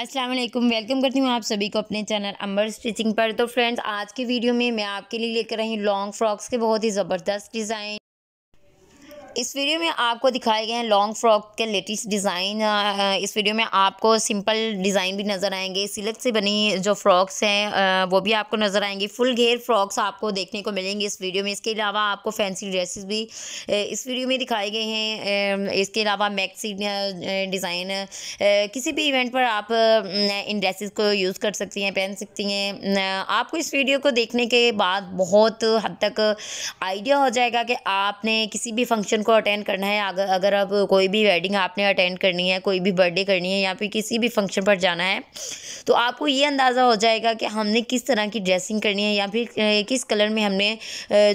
अस्सलाम वालेकुम वेलकम करती हूँ आप सभी को अपने चैनल अंबर स्टिचिंग पर तो फ्रेंड्स आज की वीडियो में मैं आपके लिए लेकर आई लॉन्ग फ्रॉक्स के बहुत ही ज़बरदस्त डिज़ाइन इस वीडियो में आपको दिखाए गए हैं लॉन्ग फ्रॉक के लेटेस्ट डिज़ाइन इस वीडियो में आपको सिंपल डिज़ाइन भी नज़र आएंगे सिलक से बनी जो फ्रॉक्स हैं वो भी आपको नज़र आएंगी फुल घेर फ्रॉक्स आपको देखने को मिलेंगे इस वीडियो में इसके अलावा आपको फैंसी ड्रेसेस भी इस वीडियो में दिखाए गए हैं इसके अलावा मैक्सी डिज़ाइन किसी भी इवेंट पर आप इन ड्रेसिस को यूज़ कर सकती हैं पहन सकती हैं आपको इस वीडियो को देखने के बाद बहुत हद तक आइडिया हो जाएगा कि आपने किसी भी फंक्शन फंक्शन को अटेंड करना है अगर अगर अब कोई भी वेडिंग आपने अटेंड करनी है कोई भी बर्थडे करनी है या फिर किसी भी फंक्शन पर जाना है तो आपको ये अंदाज़ा हो जाएगा कि हमने किस तरह की ड्रेसिंग करनी है या फिर किस कलर में हमने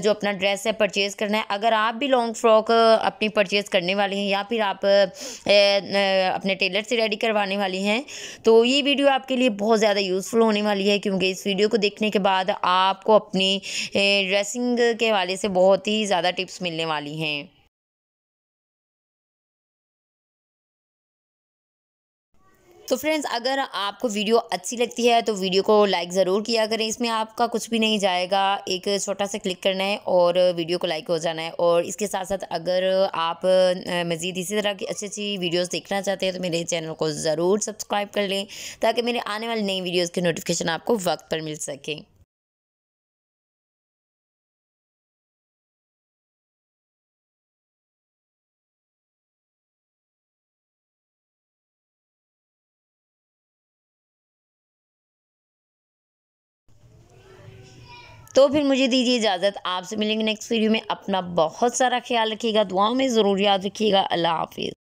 जो अपना ड्रेस है परचेज़ करना है अगर आप भी लॉन्ग फ्रॉक अपनी परचेज़ करने वाली हैं या फिर आप अपने टेलर से रेडी करवाने वाली हैं तो ये वीडियो आपके लिए बहुत ज़्यादा यूज़फुल होने वाली है क्योंकि इस वीडियो को देखने के बाद आपको अपनी ड्रेसिंग के हवाले से बहुत ही ज़्यादा टिप्स मिलने वाली हैं तो फ्रेंड्स अगर आपको वीडियो अच्छी लगती है तो वीडियो को लाइक ज़रूर किया करें इसमें आपका कुछ भी नहीं जाएगा एक छोटा सा क्लिक करना है और वीडियो को लाइक हो जाना है और इसके साथ साथ अगर आप मज़ीद इसी तरह की अच्छी अच्छी वीडियोज़ देखना चाहते हैं तो मेरे चैनल को ज़रूर सब्सक्राइब कर लें ताकि मेरे आने वाली नई वीडियोज़ की नोटिफिकेशन आपको वक्त पर मिल सकें तो फिर मुझे दीजिए इजाज़त आपसे मिलेंगे नेक्स्ट वीडियो में अपना बहुत सारा ख्याल रखिएगा दुआ में ज़रूर याद रखिएगा अल्लाह हाफिज़